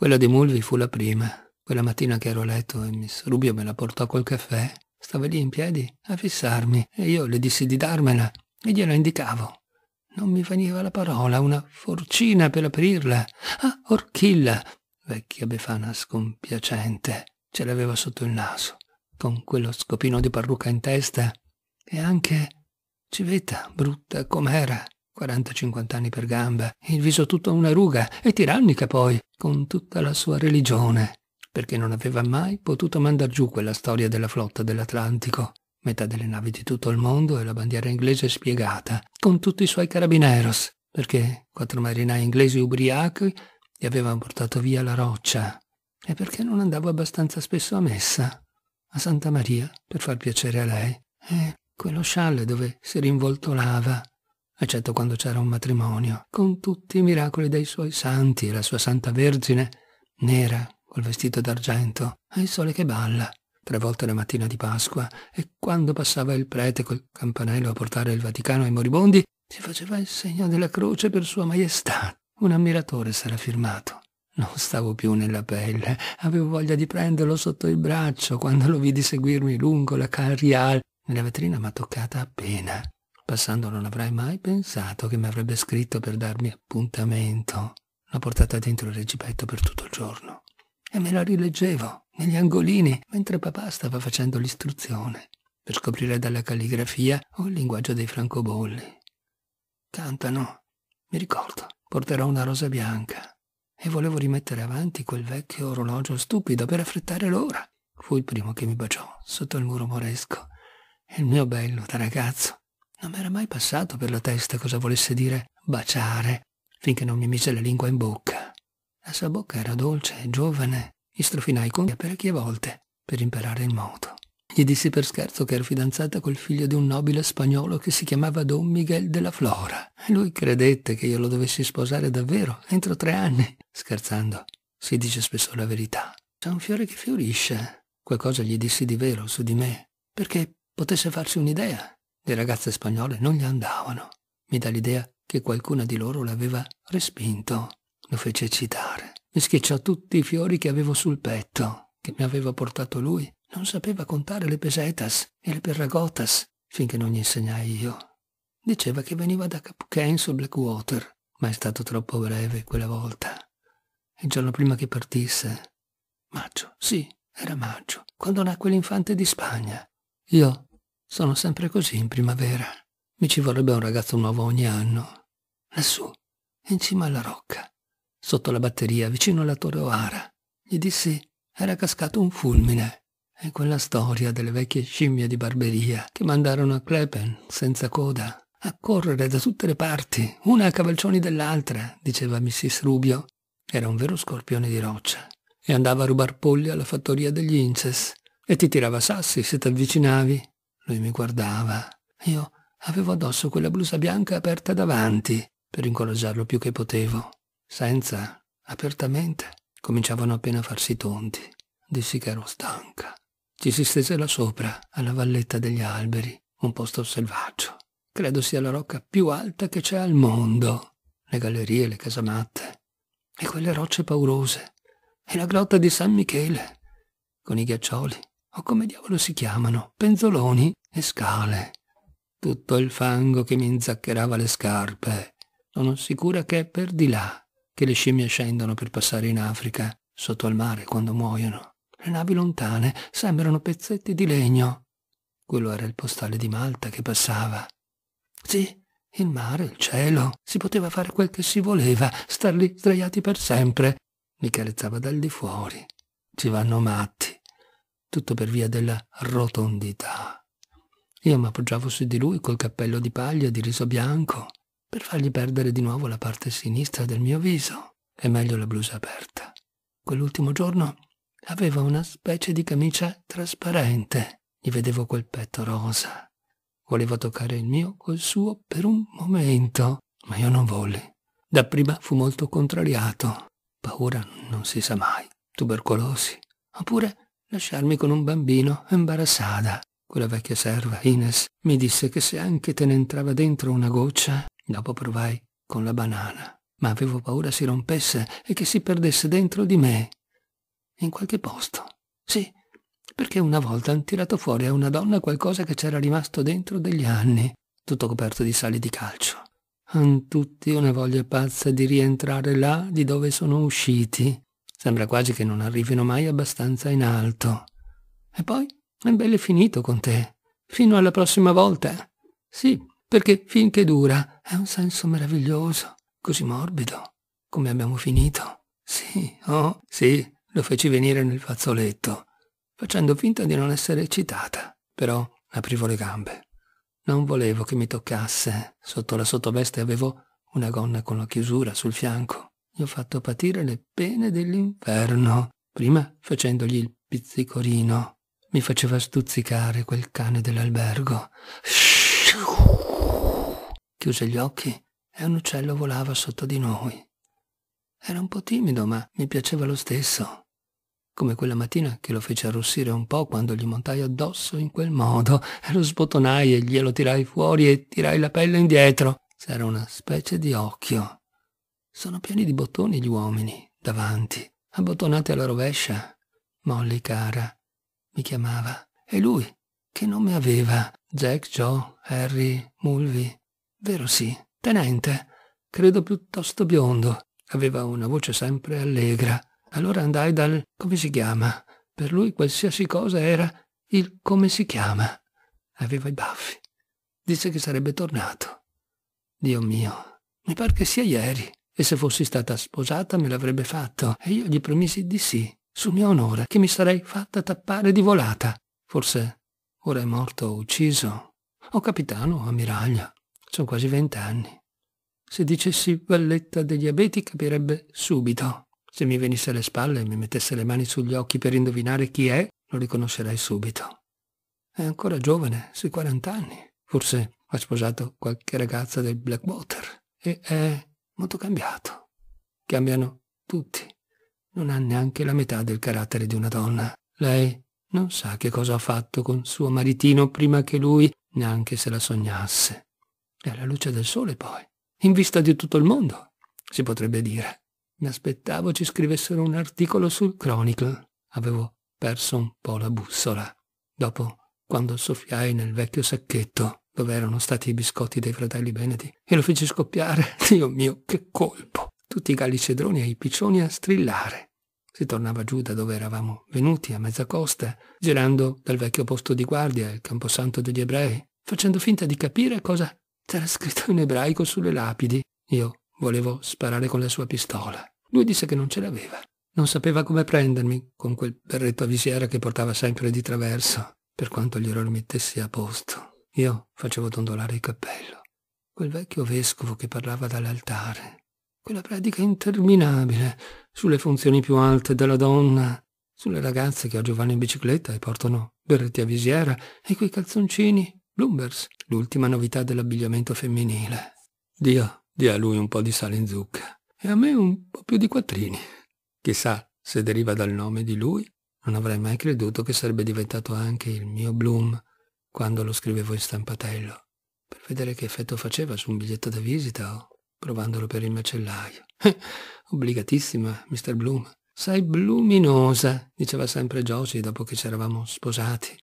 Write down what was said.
Quella di Mulvi fu la prima. Quella mattina che ero a letto e Miss Rubio me la portò col caffè, stava lì in piedi a fissarmi e io le dissi di darmela e gliela indicavo. Non mi veniva la parola, una forcina per aprirla. Ah, orchilla! Vecchia befana scompiacente. Ce l'aveva sotto il naso, con quello scopino di parrucca in testa e anche civetta, brutta com'era. 40-50 anni per gamba, il viso tutto una ruga, e tirannica poi, con tutta la sua religione, perché non aveva mai potuto mandar giù quella storia della flotta dell'Atlantico, metà delle navi di tutto il mondo e la bandiera inglese spiegata, con tutti i suoi carabineros, perché quattro marinai inglesi ubriachi gli avevano portato via la roccia, e perché non andavo abbastanza spesso a messa, a Santa Maria, per far piacere a lei, e eh, quello scialle dove si rinvoltolava, eccetto quando c'era un matrimonio, con tutti i miracoli dei suoi santi e la sua Santa Vergine, nera, col vestito d'argento, e il sole che balla, tre volte la mattina di Pasqua, e quando passava il prete col campanello a portare il Vaticano ai moribondi, si faceva il segno della croce per Sua Maestà. Un ammiratore s'era firmato. Non stavo più nella pelle, avevo voglia di prenderlo sotto il braccio quando lo vidi seguirmi lungo la carrial. La vetrina m'ha toccata appena. Passando non avrei mai pensato che mi avrebbe scritto per darmi appuntamento. L'ho portata dentro il reggipetto per tutto il giorno. E me la rileggevo, negli angolini, mentre papà stava facendo l'istruzione, per scoprire dalla calligrafia o il linguaggio dei francobolli. Cantano, mi ricordo, porterò una rosa bianca. E volevo rimettere avanti quel vecchio orologio stupido per affrettare l'ora. Fu il primo che mi baciò sotto il muro moresco. Il mio bello da ragazzo non mi era mai passato per la testa cosa volesse dire baciare, finché non mi mise la lingua in bocca. La sua bocca era dolce e giovane. Mi strofinai con parecchie volte per imparare il moto. Gli dissi per scherzo che ero fidanzata col figlio di un nobile spagnolo che si chiamava Don Miguel della Flora. E lui credette che io lo dovessi sposare davvero entro tre anni. Scherzando, si dice spesso la verità. C'è un fiore che fiorisce. Qualcosa gli dissi di vero su di me, perché potesse farsi un'idea le ragazze spagnole non gli andavano. Mi dà l'idea che qualcuna di loro l'aveva respinto. Lo fece eccitare. Mi schiacciò tutti i fiori che avevo sul petto, che mi aveva portato lui. Non sapeva contare le pesetas e le perragotas, finché non gli insegnai io. Diceva che veniva da Capucain sul Blackwater, ma è stato troppo breve quella volta. Il giorno prima che partisse. Maggio, sì, era maggio, quando nacque l'infante di Spagna. Io sono sempre così in primavera. Mi ci vorrebbe un ragazzo nuovo ogni anno. Lassù, in cima alla rocca, sotto la batteria, vicino alla torre Oara. gli dissi era cascato un fulmine. E quella storia delle vecchie scimmie di barberia che mandarono a Clepen, senza coda, a correre da tutte le parti, una a cavalcioni dell'altra, diceva Mrs. Rubio. Era un vero scorpione di roccia e andava a rubar polli alla fattoria degli Inces e ti tirava sassi se ti avvicinavi. Lui mi guardava. Io avevo addosso quella blusa bianca aperta davanti, per incoraggiarlo più che potevo. Senza, apertamente, cominciavano appena a farsi tonti. Dissi che ero stanca. Ci si stese là sopra, alla valletta degli alberi, un posto selvaggio. Credo sia la rocca più alta che c'è al mondo. Le gallerie, le casamatte. E quelle rocce paurose. E la grotta di San Michele, con i ghiaccioli o come diavolo si chiamano, penzoloni e scale. Tutto il fango che mi inzaccherava le scarpe. Sono sicura che è per di là che le scimmie scendono per passare in Africa, sotto al mare quando muoiono. Le navi lontane sembrano pezzetti di legno. Quello era il postale di Malta che passava. Sì, il mare, il cielo, si poteva fare quel che si voleva, star lì sdraiati per sempre. Mi carezzava dal di fuori. Ci vanno matti tutto per via della rotondità. Io mi appoggiavo su di lui col cappello di paglia di riso bianco per fargli perdere di nuovo la parte sinistra del mio viso e meglio la blusa aperta. Quell'ultimo giorno aveva una specie di camicia trasparente. Gli vedevo quel petto rosa. Voleva toccare il mio col suo per un momento, ma io non volli. Dapprima fu molto contrariato. Paura non si sa mai, tubercolosi, oppure lasciarmi con un bambino, imbarazzata. Quella vecchia serva, Ines, mi disse che se anche te ne entrava dentro una goccia, dopo provai con la banana, ma avevo paura si rompesse e che si perdesse dentro di me. In qualche posto. Sì, perché una volta hanno tirato fuori a una donna qualcosa che c'era rimasto dentro degli anni, tutto coperto di sali di calcio. Han tutti una voglia pazza di rientrare là di dove sono usciti. Sembra quasi che non arrivino mai abbastanza in alto. E poi è bello finito con te. Fino alla prossima volta. Sì, perché finché dura è un senso meraviglioso, così morbido, come abbiamo finito. Sì, oh, sì, lo feci venire nel fazzoletto, facendo finta di non essere eccitata. Però aprivo le gambe. Non volevo che mi toccasse. Sotto la sottoveste avevo una gonna con la chiusura sul fianco gli ho fatto patire le pene dell'inferno, prima facendogli il pizzicorino. Mi faceva stuzzicare quel cane dell'albergo. Chiuse gli occhi e un uccello volava sotto di noi. Era un po' timido, ma mi piaceva lo stesso. Come quella mattina che lo fece arrossire un po' quando gli montai addosso in quel modo e lo sbottonai e glielo tirai fuori e tirai la pelle indietro. C'era una specie di occhio sono pieni di bottoni gli uomini, davanti, abbottonati alla rovescia. Molly cara, mi chiamava. E lui, che nome aveva? Jack, Joe, Harry, Mulvey. Vero sì, tenente. Credo piuttosto biondo. Aveva una voce sempre allegra. Allora andai dal come si chiama. Per lui qualsiasi cosa era il come si chiama. Aveva i baffi. Disse che sarebbe tornato. Dio mio, mi par che sia ieri e se fossi stata sposata me l'avrebbe fatto e io gli promisi di sì, su mio onore, che mi sarei fatta tappare di volata. Forse ora è morto o ucciso, o capitano o ammiraglio. Sono quasi vent'anni. Se dicessi valletta degli abeti capirebbe subito. Se mi venisse alle spalle e mi mettesse le mani sugli occhi per indovinare chi è, lo riconoscerei subito. È ancora giovane, sui 40 anni. Forse ha sposato qualche ragazza del Blackwater e è molto cambiato. Cambiano tutti. Non ha neanche la metà del carattere di una donna. Lei non sa che cosa ha fatto con suo maritino prima che lui neanche se la sognasse. E alla luce del sole poi, in vista di tutto il mondo, si potrebbe dire. Mi aspettavo ci scrivessero un articolo sul Chronicle. Avevo perso un po' la bussola. Dopo, quando soffiai nel vecchio sacchetto, dove erano stati i biscotti dei fratelli Benedi e lo fece scoppiare. Dio mio, che colpo! Tutti i gallicedroni e i piccioni a strillare. Si tornava giù da dove eravamo venuti, a mezza costa, girando dal vecchio posto di guardia, il camposanto degli ebrei, facendo finta di capire cosa c'era scritto in ebraico sulle lapidi. Io volevo sparare con la sua pistola. Lui disse che non ce l'aveva. Non sapeva come prendermi con quel berretto a visiera che portava sempre di traverso, per quanto glielo rimettessi a posto. Io facevo dondolare il cappello. Quel vecchio vescovo che parlava dall'altare. Quella predica interminabile sulle funzioni più alte della donna, sulle ragazze che oggi vanno in bicicletta e portano berretti a visiera e quei calzoncini, Bloombergs, l'ultima novità dell'abbigliamento femminile. Dio dia a lui un po' di sale in zucca e a me un po' più di quattrini. Chissà se deriva dal nome di lui, non avrei mai creduto che sarebbe diventato anche il mio Bloom quando lo scrivevo in stampatello, per vedere che effetto faceva su un biglietto da visita o provandolo per il macellaio. Obbligatissima, Mr. Bloom. Sei bluminosa, diceva sempre Josie dopo che ci eravamo sposati.